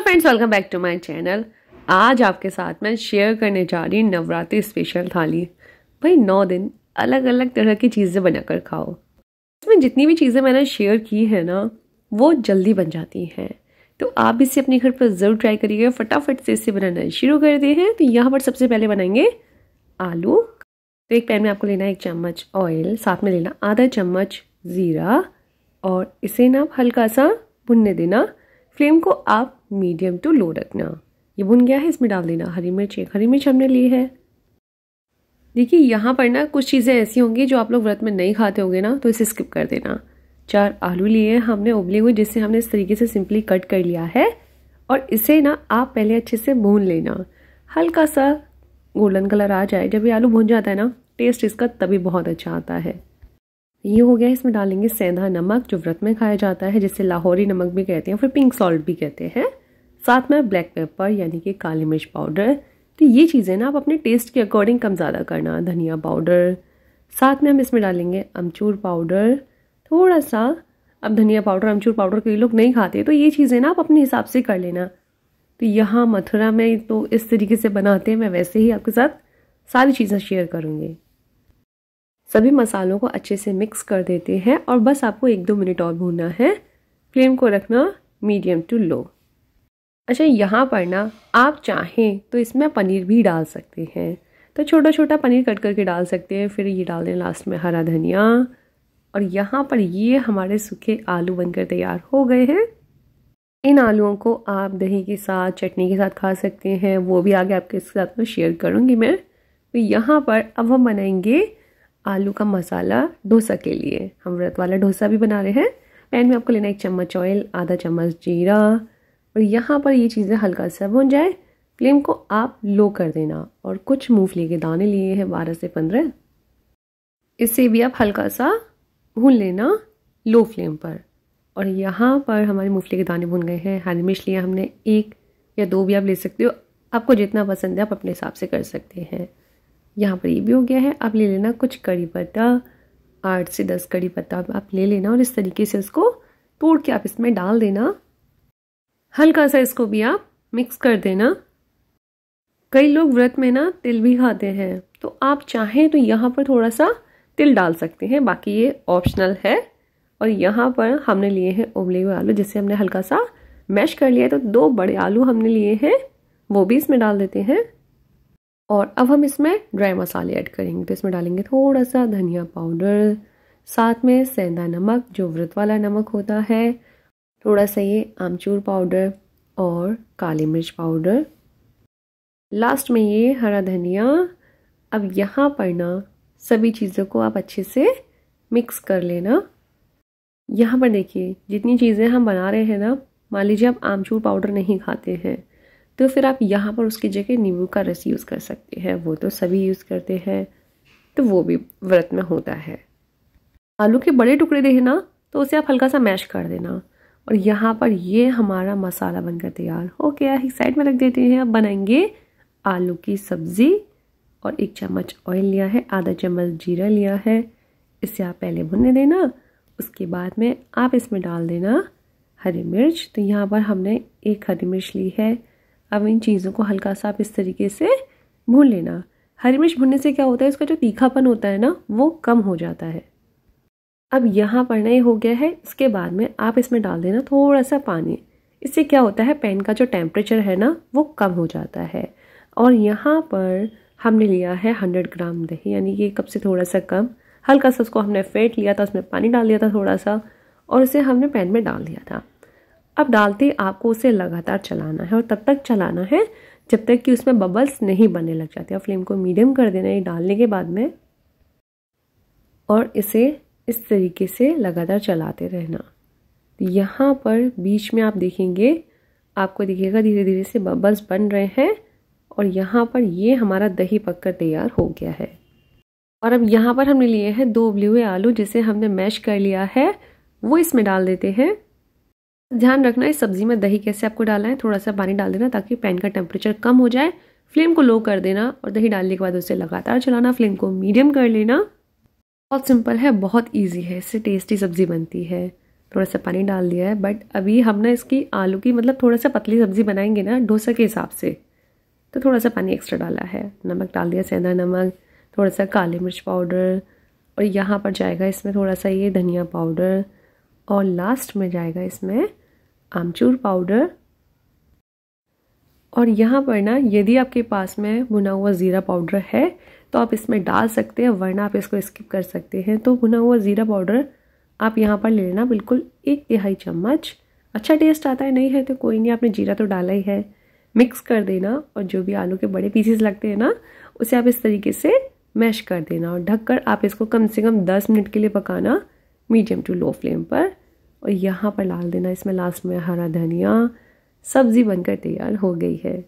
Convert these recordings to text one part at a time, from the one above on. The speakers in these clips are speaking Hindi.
hello friends welcome back to my channel आज आपके साथ मैं शेयर करने जा रही हूँ नवरात्रि स्पेशल थाली भाई नौ दिन अलग अलग तरह की चीज़ें बनाकर खाओ इसमें जितनी भी चीज़ें मैंने शेयर की है ना वो जल्दी बन जाती हैं तो आप इसे अपने घर पर ज़रूर ट्राई करिएगा फटाफट से इसे बनाना शुरू कर दिए हैं तो यहाँ पर सबसे पहले बनाएंगे आलू तो एक पैन में आपको लेना है एक चम्मच ऑयल साथ में लेना आधा चम्मच ज़ीरा और इसे ना आप हल्का सा भुनने देना फ्लेम को आप मीडियम टू लो रखना ये भुन गया है इसमें डाल देना हरी मिर्च एक हरी मिर्च हमने ली है देखिए यहाँ पर ना कुछ चीज़ें ऐसी होंगी जो आप लोग व्रत में नहीं खाते होंगे ना तो इसे स्किप कर देना चार आलू लिए हमने उबले हुए जिसे हमने इस तरीके से सिंपली कट कर लिया है और इसे ना आप पहले अच्छे से भून लेना हल्का सा गोल्डन कलर आ जाए जब ये आलू भून जाता है ना टेस्ट इसका तभी बहुत अच्छा आता है ये हो गया इसमें डालेंगे सेंधा नमक जो व्रत में खाया जाता है जिसे लाहौरी नमक भी कहते हैं फिर पिंक सॉल्ट भी कहते हैं साथ में ब्लैक पेपर यानी कि काली मिर्च पाउडर तो ये चीज़ें ना आप अपने टेस्ट के अकॉर्डिंग कम ज़्यादा करना धनिया पाउडर साथ में हम इसमें डालेंगे अमचूर पाउडर थोड़ा सा अब धनिया पाउडर अमचूर पाउडर कई लोग नहीं खाते तो ये चीज़ें ना आप अपने हिसाब से कर लेना तो यहाँ मथुरा में तो इस तरीके से बनाते हैं मैं वैसे ही आपके साथ सारी चीज़ें शेयर करूँगी सभी मसालों को अच्छे से मिक्स कर देते हैं और बस आपको एक दो मिनट और भूनना है फ्लेम को रखना मीडियम टू लो अच्छा यहाँ पर ना आप चाहें तो इसमें पनीर भी डाल सकते हैं तो छोटा छोटा पनीर कट करके डाल सकते हैं फिर ये डाल दें लास्ट में हरा धनिया और यहाँ पर ये हमारे सूखे आलू बनकर तैयार हो गए हैं इन आलूओं को आप दही के साथ चटनी के साथ खा सकते हैं वो भी आगे आपके साथ में शेयर करूँगी मैं तो यहाँ पर अब हम बनाएंगे आलू का मसाला डोसा के लिए हम व्रत वाला डोसा भी बना रहे हैं पैन में आपको लेना एक चम्मच ऑयल आधा चम्मच जीरा और यहाँ पर ये चीज़ें हल्का सा भुन जाए फ्लेम को आप लो कर देना और कुछ मूंगफली के दाने लिए हैं बारह से पंद्रह इसे भी आप हल्का सा भून लेना लो फ्लेम पर और यहाँ पर हमारे मूंगफली के दाने भुन गए हैं हरी मिर्च लिया हमने एक या दो भी आप ले सकते हो आपको जितना पसंद है आप अपने हिसाब से कर सकते हैं यहाँ पर ये भी हो गया है आप ले लेना कुछ कड़ी पत्ता आठ से दस कड़ी पत्ता आप ले लेना और इस तरीके से उसको तोड़ के आप इसमें डाल देना हल्का सा इसको भी आप मिक्स कर देना कई लोग व्रत में ना तिल भी खाते हैं तो आप चाहें तो यहाँ पर थोड़ा सा तिल डाल सकते हैं बाकी ये ऑप्शनल है और यहाँ पर हमने लिए हैं उबले हुए आलू जिसे हमने हल्का सा मैश कर लिया है तो दो बड़े आलू हमने लिए हैं वो भी इसमें डाल देते हैं और अब हम इसमें ड्राई मसाले ऐड करेंगे तो इसमें डालेंगे थोड़ा सा धनिया पाउडर साथ में सेंधा नमक जो व्रत वाला नमक होता है थोड़ा सा ये आमचूर पाउडर और काली मिर्च पाउडर लास्ट में ये हरा धनिया अब यहाँ पर ना सभी चीज़ों को आप अच्छे से मिक्स कर लेना यहाँ पर देखिए जितनी चीज़ें हम बना रहे हैं ना मान लीजिए आप आमचूर पाउडर नहीं खाते हैं तो फिर आप यहाँ पर उसकी जगह नींबू का रस यूज़ कर सकते हैं वो तो सभी यूज़ करते हैं तो वो भी व्रत में होता है आलू के बड़े टुकड़े देना तो उसे आप हल्का सा मैश कर देना और यहाँ पर ये हमारा मसाला बनकर तैयार हो गया है साइड में रख देते हैं अब बनाएंगे आलू की सब्ज़ी और एक चम्मच ऑयल लिया है आधा चम्मच जीरा लिया है इसे आप पहले भुनने देना उसके बाद में आप इसमें डाल देना हरी मिर्च तो यहाँ पर हमने एक हरी मिर्च ली है अब इन चीज़ों को हल्का सा आप इस तरीके से भून लेना हरी मिर्च भुनने से क्या होता है इसका जो तीखापन होता है ना वो कम हो जाता है अब यहाँ पर नहीं हो गया है इसके बाद में आप इसमें डाल देना थोड़ा सा पानी इससे क्या होता है पैन का जो टेम्परेचर है ना वो कम हो जाता है और यहाँ पर हमने लिया है हंड्रेड ग्राम दही यानी ये कप से थोड़ा सा कम हल्का सा उसको हमने फेंट लिया था उसमें पानी डाल दिया था थोड़ा सा और उसे हमने पैन में डाल दिया था अब डालते आपको उसे लगातार चलाना है और तब तक चलाना है जब तक कि उसमें बबल्स नहीं बनने लग जाते और फ्लेम को मीडियम कर देना है डालने के बाद में और इसे इस तरीके से लगातार चलाते रहना यहाँ पर बीच में आप देखेंगे आपको दिखेगा धीरे धीरे से बबल्स बन रहे हैं और यहाँ पर ये हमारा दही पककर तैयार हो गया है और अब यहाँ पर हमने लिए हैं दो उबले हुए आलू जिसे हमने मैश कर लिया है वो इसमें डाल देते हैं ध्यान रखना इस सब्ज़ी में दही कैसे आपको डालना है थोड़ा सा पानी डाल देना ताकि पैन का टेम्परेचर कम हो जाए फ्लेम को लो कर देना और दही डालने के बाद उसे लगातार चलाना फ्लेम को मीडियम कर लेना बहुत सिंपल है बहुत इजी है इससे टेस्टी सब्ज़ी बनती है थोड़ा सा पानी डाल दिया है बट अभी हम ना इसकी आलू की मतलब थोड़ा सा पतली सब्ज़ी बनाएंगे ना डोसा के हिसाब से तो थोड़ा सा पानी एक्स्ट्रा डाला है नमक डाल दिया सेंधा नमक थोड़ा सा काली मिर्च पाउडर और यहाँ पर जाएगा इसमें थोड़ा सा ये धनिया पाउडर और लास्ट में जाएगा इसमें आमचूर पाउडर और यहाँ पर ना यदि आपके पास में भुना हुआ ज़ीरा पाउडर है तो आप इसमें डाल सकते हैं वरना आप इसको स्किप कर सकते हैं तो भुना हुआ ज़ीरा पाउडर आप यहाँ पर ले लेना बिल्कुल एक तिहाई चम्मच अच्छा टेस्ट आता है नहीं है तो कोई नहीं आपने जीरा तो डाला ही है मिक्स कर देना और जो भी आलू के बड़े पीसेस लगते हैं ना उसे आप इस तरीके से मैश कर देना और ढककर आप इसको कम से कम दस मिनट के लिए पकाना मीडियम टू लो फ्लेम पर और यहाँ पर डाल देना इसमें लास्ट में हरा धनिया सब्ज़ी बनकर तैयार हो गई है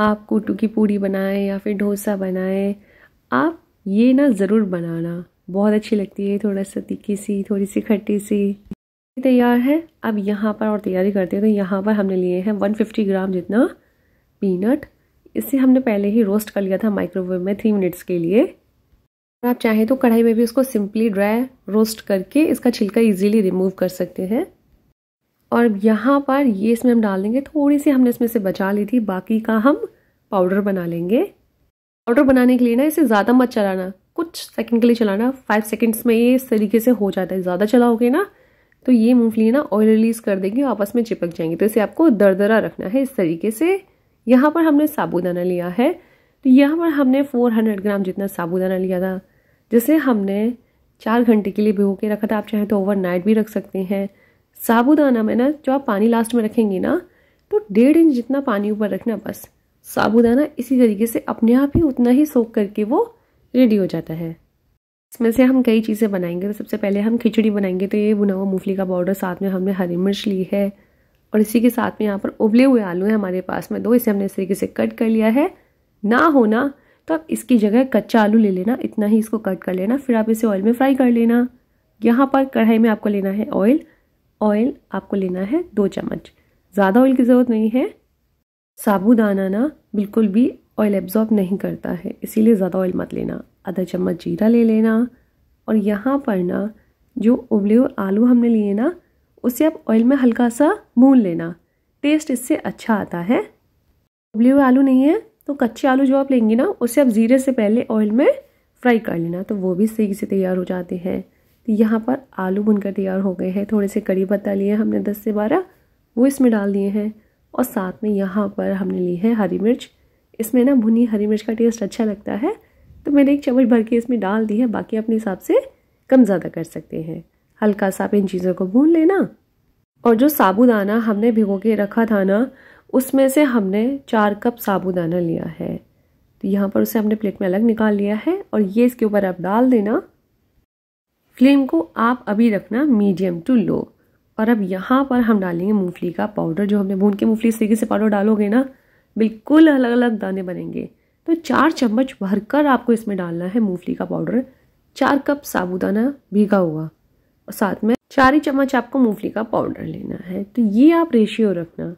आप कुटू की पूड़ी बनाएं या फिर डोसा बनाएं आप ये ना ज़रूर बनाना बहुत अच्छी लगती है थोड़ा सा तीखी सी थोड़ी सी खट्टी सी तैयार है अब यहाँ पर और तैयारी करते हैं तो यहाँ पर हमने लिए हैं 150 ग्राम जितना पीनट इसे हमने पहले ही रोस्ट कर लिया था माइक्रोवेव में थ्री मिनट्स के लिए और आप चाहें तो कढ़ाई में भी इसको सिंपली ड्राई रोस्ट करके इसका छिलका ईजिली रिमूव कर सकते हैं और यहाँ पर ये इसमें हम डाल देंगे थोड़ी सी हमने इसमें से बचा ली थी बाकी का हम पाउडर बना लेंगे पाउडर बनाने के लिए ना इसे ज़्यादा मत चलाना कुछ सेकंड के लिए चलाना फाइव सेकंड्स में ये इस तरीके से हो जाता है ज़्यादा चलाओगे ना तो ये मूंगफली ना ऑयल रिलीज कर देगी आपस में चिपक जाएंगी तो इसे आपको दरदरा रखना है इस तरीके से यहाँ पर हमने साबूदाना लिया है तो यहाँ पर हमने फोर ग्राम जितना साबुदाना लिया था जिसे हमने चार घंटे के लिए भिगो के रखा था आप चाहें तो ओवर भी रख सकते हैं साबुदाना में ना जो आप पानी लास्ट में रखेंगी ना तो डेढ़ इंच जितना पानी ऊपर रखना बस साबुदाना इसी तरीके से अपने आप ही उतना ही सोख करके वो रेडी हो जाता है इसमें से हम कई चीज़ें बनाएंगे तो सबसे पहले हम खिचड़ी बनाएंगे तो ये बुना हुआ मूंगफली का पाउडर साथ में हमने हरी मिर्च ली है और इसी के साथ में यहाँ पर उबले हुए आलू हैं हमारे पास में दो इसे हमने इस तरीके से कट कर लिया है ना होना तो आप इसकी जगह कच्चा आलू ले लेना इतना ही इसको कट कर लेना फिर आप इसे ऑयल में फ्राई कर लेना यहाँ पर कढ़ाई में आपको लेना है ऑयल ऑयल आपको लेना है दो चम्मच ज़्यादा ऑयल की ज़रूरत नहीं है साबुदाना ना बिल्कुल भी ऑयल एब्जॉर्ब नहीं करता है इसीलिए ज़्यादा ऑयल मत लेना आधा चम्मच जीरा ले लेना और यहाँ पर ना जो उबले हुए आलू हमने लिए ना उसे आप ऑयल में हल्का सा भून लेना टेस्ट इससे अच्छा आता है उबले हुए आलू नहीं है तो कच्चे आलू जो आप लेंगे ना उसे आप ज़ीरे से पहले ऑयल में फ्राई कर लेना तो वो भी सही से तैयार हो जाते हैं तो यहाँ पर आलू बुनकर तैयार हो गए हैं थोड़े से कड़ी पत्ता लिए हमने दस से बारह वो इसमें डाल दिए हैं और साथ में यहाँ पर हमने ली है हरी मिर्च इसमें ना भुनी हरी मिर्च का टेस्ट अच्छा लगता है तो मैंने एक चम्मच भर के इसमें डाल दी है बाकी अपने हिसाब से कम ज़्यादा कर सकते हैं हल्का सा आप इन चीज़ों को भून लेना और जो साबुदाना हमने भिगो के रखा था ना उसमें से हमने चार कप साबुदाना लिया है तो यहाँ पर उसे हमने प्लेट में अलग निकाल लिया है और ये इसके ऊपर आप डाल देना फ्लेम को आप अभी रखना मीडियम टू लो और अब यहाँ पर हम डालेंगे मूंगफली का पाउडर जो हमने भून के मूंगफली सीखे से पाउडर डालोगे ना बिल्कुल अलग अलग दाने बनेंगे तो चार चम्मच भरकर आपको इसमें डालना है मूंगफली का पाउडर चार कप साबुदाना भीगा हुआ और साथ में चार ही चम्मच आपको मूंगफली का पाउडर लेना है तो ये आप रेशियो रखना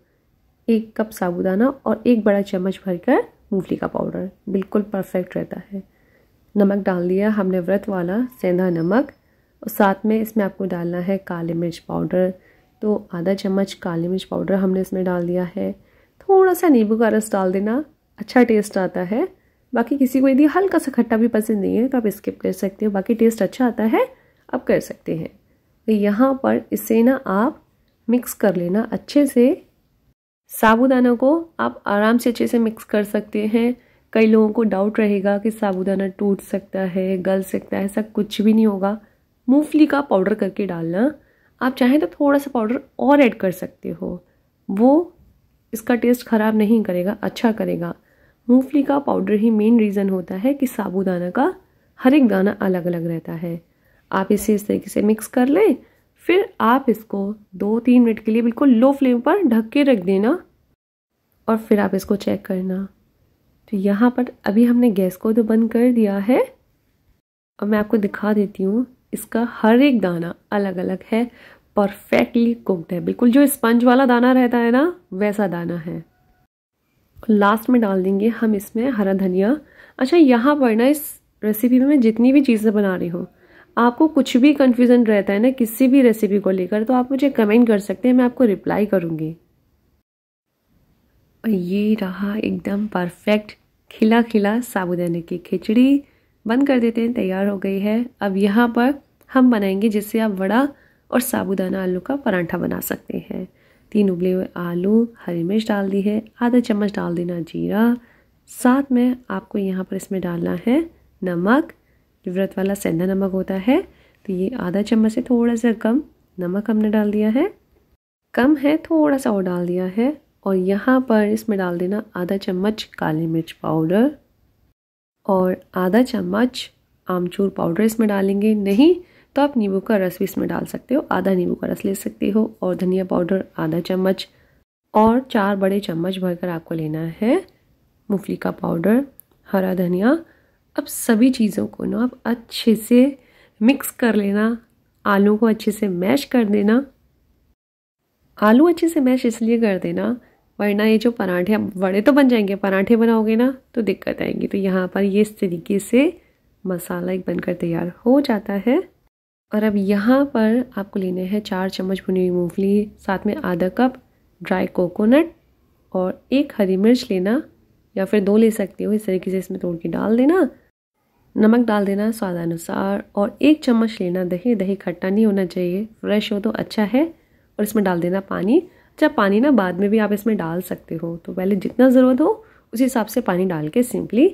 एक कप साबुदाना और एक बड़ा चम्मच भरकर मूंगफली का पाउडर बिल्कुल परफेक्ट रहता है नमक डाल दिया हमने व्रत वाला सेंधा नमक और साथ में इसमें आपको डालना है काली मिर्च पाउडर तो आधा चम्मच काली मिर्च पाउडर हमने इसमें डाल दिया है थोड़ा सा नींबू का रस डाल देना अच्छा टेस्ट आता है बाकी किसी को यदि हल्का सा खट्टा भी पसंद नहीं है तो आप स्किप कर सकते हो बाकी टेस्ट अच्छा आता है आप कर सकते हैं तो यहाँ पर इसे ना आप मिक्स कर लेना अच्छे से साबुदाना को आप आराम से अच्छे से मिक्स कर सकते हैं कई लोगों को डाउट रहेगा कि साबुदाना टूट सकता है गल सकता है ऐसा कुछ भी नहीं होगा मूंगफली का पाउडर करके डालना आप चाहें तो थोड़ा सा पाउडर और ऐड कर सकते हो वो इसका टेस्ट ख़राब नहीं करेगा अच्छा करेगा मूंगफली का पाउडर ही मेन रीज़न होता है कि साबुदाना का हर एक दाना अलग अलग रहता है आप इसे इस तरीके से मिक्स कर लें फिर आप इसको दो तीन मिनट के लिए बिल्कुल लो फ्लेम पर ढक के रख देना और फिर आप इसको चेक करना तो यहाँ पर अभी हमने गैस को तो बंद कर दिया है और मैं आपको दिखा देती हूँ इसका हर एक दाना अलग अलग है परफेक्टली कुकड है बिल्कुल जो स्पंज वाला दाना रहता है ना वैसा दाना है लास्ट में डाल देंगे हम इसमें हरा धनिया अच्छा यहाँ पर ना इस रेसिपी में मैं जितनी भी चीज़ें बना रही हूँ आपको कुछ भी कन्फ्यूज़न रहता है ना किसी भी रेसिपी को लेकर तो आप मुझे कमेंट कर सकते हैं मैं आपको रिप्लाई करूँगी ये रहा एकदम परफेक्ट खिला खिला साबुदाने की खिचड़ी बंद कर देते हैं तैयार हो गई है अब यहाँ पर हम बनाएंगे जिससे आप वड़ा और साबुदाना आलू का पराठा बना सकते हैं तीन उबले हुए आलू हरी मिर्च डाल दी है आधा चम्मच डाल देना जीरा साथ में आपको यहाँ पर इसमें डालना है नमक जो व्रत वाला सेंधा नमक होता है तो ये आधा चम्मच से थोड़ा सा कम नमक हमने डाल दिया है कम है थोड़ा सा और डाल दिया है और यहाँ पर इसमें डाल देना आधा चम्मच काली मिर्च पाउडर और आधा चम्मच आमचूर पाउडर इसमें डालेंगे नहीं तो आप नींबू का रस भी इसमें डाल सकते हो आधा नींबू का रस ले सकते हो और धनिया पाउडर आधा चम्मच और चार बड़े चम्मच भरकर आपको लेना है मूंगफली का पाउडर हरा धनिया अब सभी चीज़ों को ना आप अच्छे से मिक्स कर लेना आलू को अच्छे से मैश कर देना आलू अच्छे से मैश इसलिए कर देना वरना ये जो पराठे बड़े तो बन जाएंगे पराठे बनाओगे ना तो दिक्कत आएगी तो यहाँ पर ये इस तरीके से मसाला एक बनकर तैयार हो जाता है और अब यहाँ पर आपको लेने हैं चार चम्मच भुनी हुई मूंगफली साथ में आधा कप ड्राई कोकोनट और एक हरी मिर्च लेना या फिर दो ले सकते हो इस तरीके से इसमें तोड़ के डाल देना नमक डाल देना स्वादानुसार और एक चम्मच लेना दही दही खट्टा नहीं होना चाहिए फ्रेश हो तो अच्छा है और इसमें डाल देना पानी अच्छा पानी ना बाद में भी आप इसमें डाल सकते हो तो पहले जितना ज़रूरत हो उस हिसाब से पानी डाल के सिंपली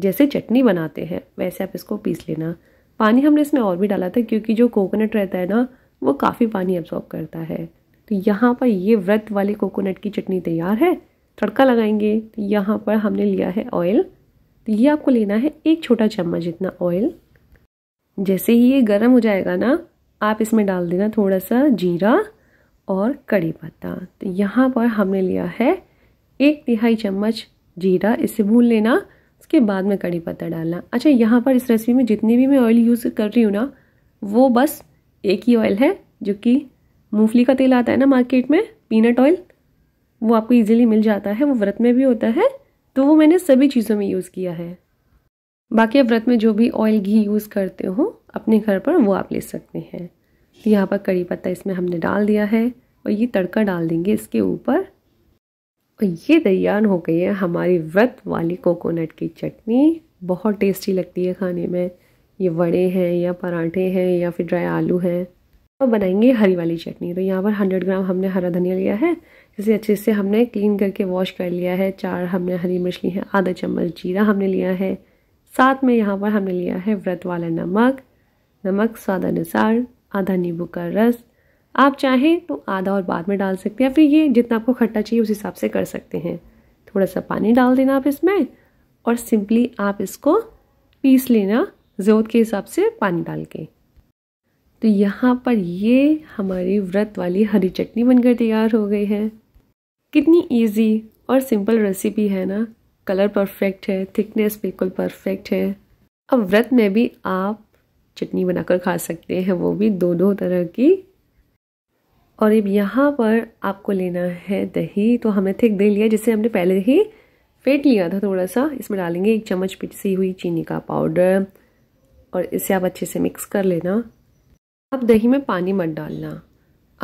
जैसे चटनी बनाते हैं वैसे आप इसको पीस लेना पानी हमने इसमें और भी डाला था क्योंकि जो कोकोनट रहता है ना वो काफ़ी पानी एब्जॉर्ब करता है तो यहाँ पर ये व्रत वाली कोकोनट की चटनी तैयार है तड़का लगाएंगे तो यहाँ पर हमने लिया है ऑयल तो ये आपको लेना है एक छोटा चम्मच जितना ऑयल जैसे ही ये गर्म हो जाएगा ना आप इसमें डाल देना थोड़ा सा जीरा और कड़ी पत्ता तो यहाँ पर हमने लिया है एक तिहाई चम्मच जीरा इसे भून लेना उसके बाद में कड़ी पत्ता डालना अच्छा यहाँ पर इस रेसिपी में जितनी भी मैं ऑयल यूज़ कर रही हूँ ना वो बस एक ही ऑयल है जो कि मूंगफली का तेल आता है ना मार्केट में पीनट ऑयल वो आपको इजीली मिल जाता है वो व्रत में भी होता है तो वो मैंने सभी चीज़ों में यूज़ किया है बाकी व्रत में जो भी ऑयल घी यूज़ करते हो अपने घर पर वो आप ले सकते हैं तो यहाँ पर कड़ी पत्ता इसमें हमने डाल दिया है और ये तड़का डाल देंगे इसके ऊपर और ये तैयार हो गई है हमारी व्रत वाली कोकोनट की चटनी बहुत टेस्टी लगती है खाने में ये वड़े हैं या पराठे हैं या फिर ड्राई आलू हैं और बनाएंगे हरी वाली चटनी तो यहाँ पर 100 ग्राम हमने हरा धनिया लिया है जिसे अच्छे से हमने क्लीन करके वॉश कर लिया है चार हमने हरी मिर्च ली है आधा चम्मच जीरा हमने लिया है साथ में यहाँ पर हमने लिया है व्रत वाला नमक नमक स्वाद अनुसार आधा नींबू का रस आप चाहें तो आधा और बाद में डाल सकते हैं फिर ये जितना आपको खट्टा चाहिए उस हिसाब से कर सकते हैं थोड़ा सा पानी डाल देना आप इसमें और सिंपली आप इसको पीस लेना ज़रूरत के हिसाब से पानी डाल के तो यहाँ पर ये हमारी व्रत वाली हरी चटनी बनकर तैयार हो गई है कितनी इजी और सिंपल रेसिपी है ना कलर परफेक्ट है थिकनेस बिल्कुल परफेक्ट है अब व्रत में भी आप चटनी बनाकर खा सकते हैं वो भी दो दो तरह की और अब यहाँ पर आपको लेना है दही तो हमें थिक तो दही लिया जिसे हमने पहले ही फेंट लिया था थोड़ा सा इसमें डालेंगे एक चम्मच पिसी हुई चीनी का पाउडर और इसे आप अच्छे से मिक्स कर लेना आप दही में पानी मत डालना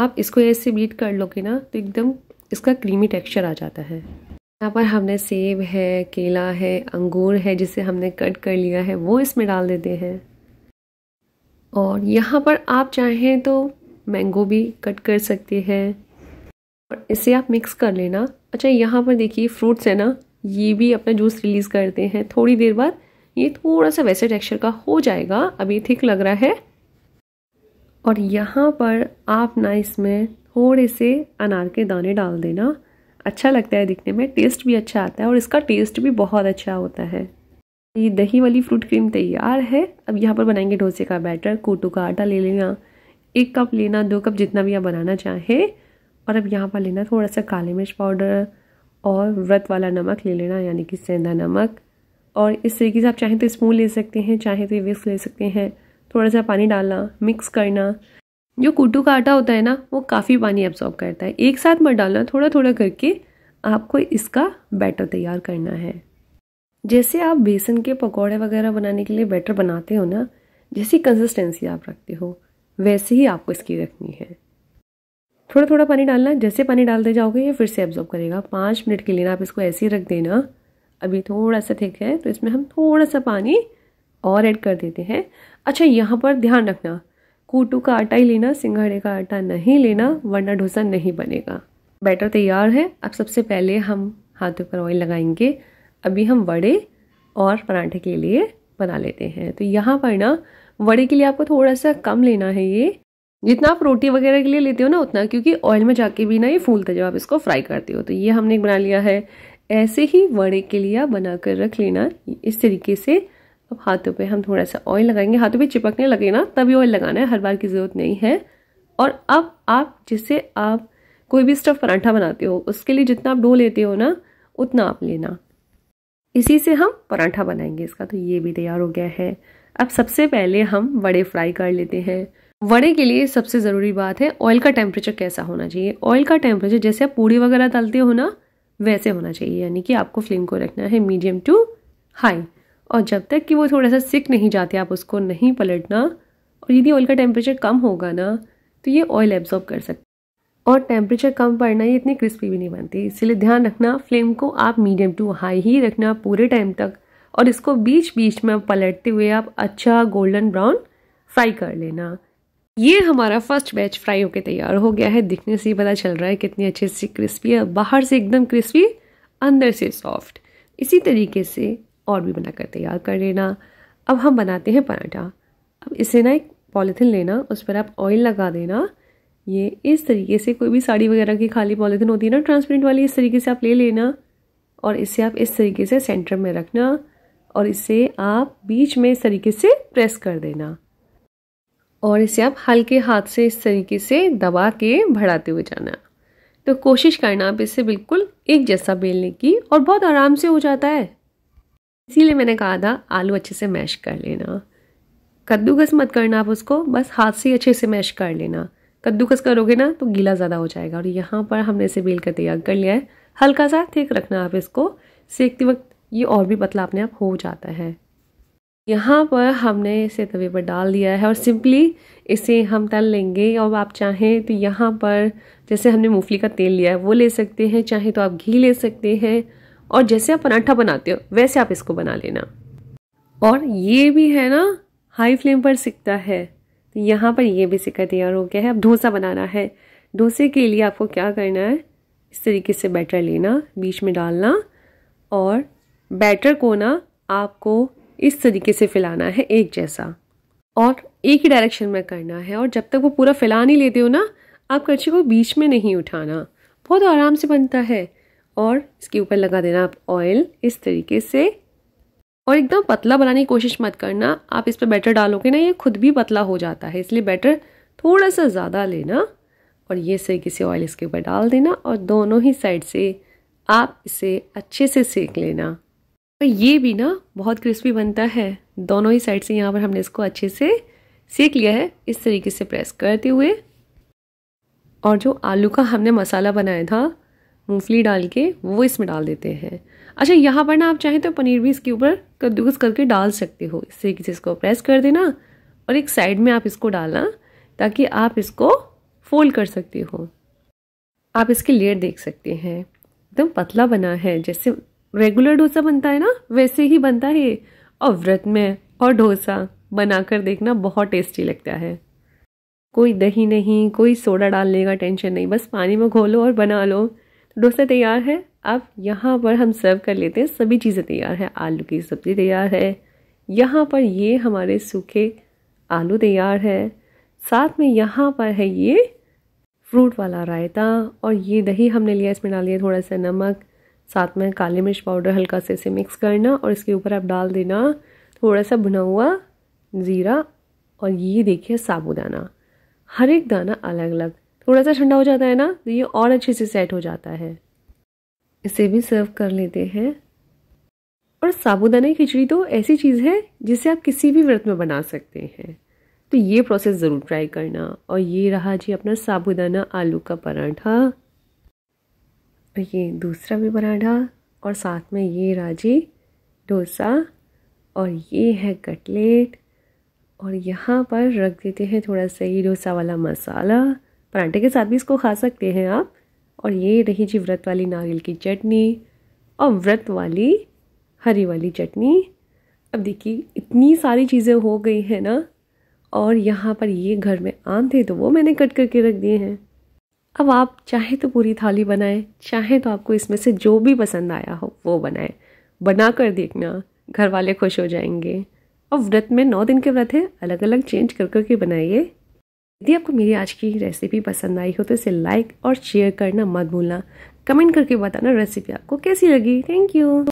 आप इसको ऐसे बीट कर लोगे ना तो एकदम इसका क्रीमी टेक्सचर आ जाता है यहाँ पर हमने सेब है केला है अंगूर है जिसे हमने कट कर लिया है वो इसमें डाल देते हैं और यहाँ पर आप चाहें तो मैंगो भी कट कर सकते हैं और इसे आप मिक्स कर लेना अच्छा यहाँ पर देखिए फ्रूट्स है ना ये भी अपना जूस रिलीज़ करते हैं थोड़ी देर बाद ये थोड़ा सा वैसे टेक्सचर का हो जाएगा अभी थिक लग रहा है और यहाँ पर आप ना इसमें थोड़े से अनार के दाने डाल देना अच्छा लगता है दिखने में टेस्ट भी अच्छा आता है और इसका टेस्ट भी बहुत अच्छा होता है ये दही वाली फ्रूट क्रीम तैयार है अब यहाँ पर बनाएंगे डोसे का बैटर कोटू का आटा ले लेना एक कप लेना दो कप जितना भी आप बनाना चाहें और अब यहाँ पर लेना थोड़ा सा काली मिर्च पाउडर और व्रत वाला नमक ले लेना यानी कि सेंधा नमक और इस तरीके से आप चाहें तो स्पून ले सकते हैं चाहे तो विस्क ले सकते हैं थोड़ा सा पानी डालना मिक्स करना जो कुटू का आटा होता है ना वो काफ़ी पानी एब्जॉर्ब करता है एक साथ मत डालना थोड़ा थोड़ा करके आपको इसका बैटर तैयार करना है जैसे आप बेसन के पकौड़े वगैरह बनाने के लिए बैटर बनाते हो ना जैसी कंसिस्टेंसी आप रखते हो वैसे ही आपको इसकी रखनी है थोड़ा थोड़ा पानी डालना जैसे पानी डालते जाओगे ये फिर से एब्जॉर्ब करेगा पाँच मिनट के लिए ना आप इसको ऐसे ही रख देना अभी थोड़ा सा थिक है तो इसमें हम थोड़ा सा पानी और ऐड कर देते हैं अच्छा यहाँ पर ध्यान रखना कूटू का आटा ही लेना सिंघाड़े का आटा नहीं लेना वरना डोसा नहीं बनेगा बैटर तैयार है अब सबसे पहले हम हाथों पर ऑयल लगाएंगे अभी हम वड़े और पराठे के लिए बना लेते हैं तो यहाँ पर ना वड़े के लिए आपको थोड़ा सा कम लेना है ये जितना आप रोटी वगैरह के लिए लेते हो ना उतना क्योंकि ऑयल में जाके भी ना ये फूलता जब आप इसको फ्राई करते हो तो ये हमने बना लिया है ऐसे ही वड़े के लिए बनाकर बना कर रख लेना इस तरीके से अब हाथों पे हम थोड़ा सा ऑयल लगाएंगे हाथों पे चिपकने लगे ना तभी ऑयल लगाना है हर बार की ज़रूरत नहीं है और अब आप जिससे आप कोई भी स्टफ पराठा बनाते हो उसके लिए जितना आप डो लेते हो ना उतना आप लेना इसी से हम पराठा बनाएंगे इसका तो ये भी तैयार हो गया है अब सबसे पहले हम वड़े फ्राई कर लेते हैं वड़े के लिए सबसे ज़रूरी बात है ऑयल का टेम्परेचर कैसा होना चाहिए ऑयल का टेम्परेचर जैसे आप पूड़ी वगैरह तलते हो ना वैसे होना चाहिए यानी कि आपको फ्लेम को रखना है मीडियम टू हाई और जब तक कि वो थोड़ा सा सिक नहीं जाते आप उसको नहीं पलटना और यदि ऑयल का टेम्परेचर कम होगा ना तो ये ऑयल एब्जॉर्ब कर सकते और टेम्परेचर कम पड़ना ये इतनी क्रिस्पी भी नहीं बनती इसीलिए ध्यान रखना फ्लेम को आप मीडियम टू हाई ही रखना पूरे टाइम तक और इसको बीच बीच में पलटते हुए आप अच्छा गोल्डन ब्राउन फ्राई कर लेना ये हमारा फर्स्ट बैच फ्राई होकर तैयार हो गया है दिखने से ही पता चल रहा है कितनी अच्छे से क्रिस्पी है बाहर से एकदम क्रिस्पी अंदर से सॉफ्ट इसी तरीके से और भी बनाकर तैयार कर लेना अब हम बनाते हैं पराठा अब इसे ना एक पॉलीथिन लेना उस पर आप ऑयल लगा देना ये इस तरीके से कोई भी साड़ी वगैरह की खाली पॉलीथिन होती है ना ट्रांसपेरेंट वाली इस तरीके से आप ले लेना और इसे आप इस तरीके से सेंटर में रखना और इसे आप बीच में इस तरीके से प्रेस कर देना और इसे आप हल्के हाथ से इस तरीके से दबा के भड़ाते हुए जाना तो कोशिश करना आप इसे बिल्कुल एक जैसा बेलने की और बहुत आराम से हो जाता है इसीलिए मैंने कहा था आलू अच्छे से मैश कर लेना कद्दूकस मत करना आप उसको बस हाथ से अच्छे से मैश कर लेना कद्दूकस करोगे ना तो गीला ज़्यादा हो जाएगा और यहाँ पर हमने इसे बेल कर तैयार कर लिया है हल्का सा थिक रखना आप इसको सेकते वक्त ये और भी पतला अपने आप हो जाता है यहाँ पर हमने इसे तवे पर डाल दिया है और सिंपली इसे हम तल लेंगे और आप चाहें तो यहाँ पर जैसे हमने मूंगफली का तेल लिया है वो ले सकते हैं चाहे तो आप घी ले सकते हैं और जैसे आप पराठा बनाते हो वैसे आप इसको बना लेना और ये भी है ना हाई फ्लेम पर सिकता है तो यहाँ पर ये बेसिकली तैयार हो गया है अब डोसा बनाना है डोसे के लिए आपको क्या करना है इस तरीके से बैटर लेना बीच में डालना और बैटर को ना आपको इस तरीके से फैलाना है एक जैसा और एक ही डायरेक्शन में करना है और जब तक वो पूरा फैला नहीं लेते हो ना आप कच्चे को बीच में नहीं उठाना बहुत आराम से बनता है और इसके ऊपर लगा देना आप ऑयल इस तरीके से और एकदम पतला बनाने की कोशिश मत करना आप इस पर बैटर डालोगे ना ये खुद भी पतला हो जाता है इसलिए बैटर थोड़ा सा ज़्यादा लेना और ये से किसी ऑयल इसके ऊपर डाल देना और दोनों ही साइड से आप इसे अच्छे से सेक लेना और ये भी ना बहुत क्रिस्पी बनता है दोनों ही साइड से यहाँ पर हमने इसको अच्छे से सेक लिया है इस तरीके से प्रेस करते हुए और जो आलू का हमने मसाला बनाया था मूंगफली डाल के वो इसमें डाल देते हैं अच्छा यहाँ पर ना आप चाहें तो पनीर भी इसके ऊपर कद्दूकस करके डाल सकते हो इस तरीके से इसको प्रेस कर देना और एक साइड में आप इसको डालना ताकि आप इसको फोल्ड कर सकते हो आप इसकी लेयर देख सकते हैं एकदम पतला बना है जैसे रेगुलर डोसा बनता है ना वैसे ही बनता है और व्रत में और डोसा बनाकर देखना बहुत टेस्टी लगता है कोई दही नहीं कोई सोडा डालने का टेंशन नहीं बस पानी में घोलो और बना लो डोसा तैयार है अब यहाँ पर हम सर्व कर लेते हैं सभी चीज़ें तैयार हैं आलू की सब्ज़ी तैयार है यहाँ पर ये हमारे सूखे आलू तैयार है साथ में यहाँ पर है ये फ्रूट वाला रायता और ये दही हमने लिया इसमें डाल दिया थोड़ा सा नमक साथ में काली मिर्च पाउडर हल्का से इसे मिक्स करना और इसके ऊपर आप डाल देना थोड़ा सा भुना हुआ ज़ीरा और ये देखिए साबुदाना हर एक दाना अलग अलग थोड़ा सा ठंडा हो जाता है ना तो ये और अच्छे से सेट हो जाता है इसे भी सर्व कर लेते हैं और साबुदाना खिचड़ी तो ऐसी चीज़ है जिसे आप किसी भी व्रत में बना सकते हैं तो ये प्रोसेस ज़रूर ट्राई करना और ये रहा जी अपना साबुदाना आलू का पराठा और ये दूसरा भी पराठा और साथ में ये रहा जी डोसा और ये है कटलेट और यहाँ पर रख देते हैं थोड़ा सा ये डोसा वाला मसाला परांठे के साथ भी इसको खा सकते हैं आप और ये रही जी व्रत वाली नारियल की चटनी और व्रत वाली हरी वाली चटनी अब देखिए इतनी सारी चीज़ें हो गई हैं ना और यहाँ पर ये घर में आम थे तो वो मैंने कट करके रख दिए हैं अब आप चाहे तो पूरी थाली बनाएं चाहे तो आपको इसमें से जो भी पसंद आया हो वो बनाएं बना कर देखना घर वाले खुश हो जाएंगे और व्रत में नौ दिन के व्रत है अलग अलग चेंज कर कर बनाइए यदि आपको मेरी आज की रेसिपी पसंद आई हो तो इसे लाइक और शेयर करना मत भूलना कमेंट करके बताना रेसिपी आपको कैसी लगी थैंक यू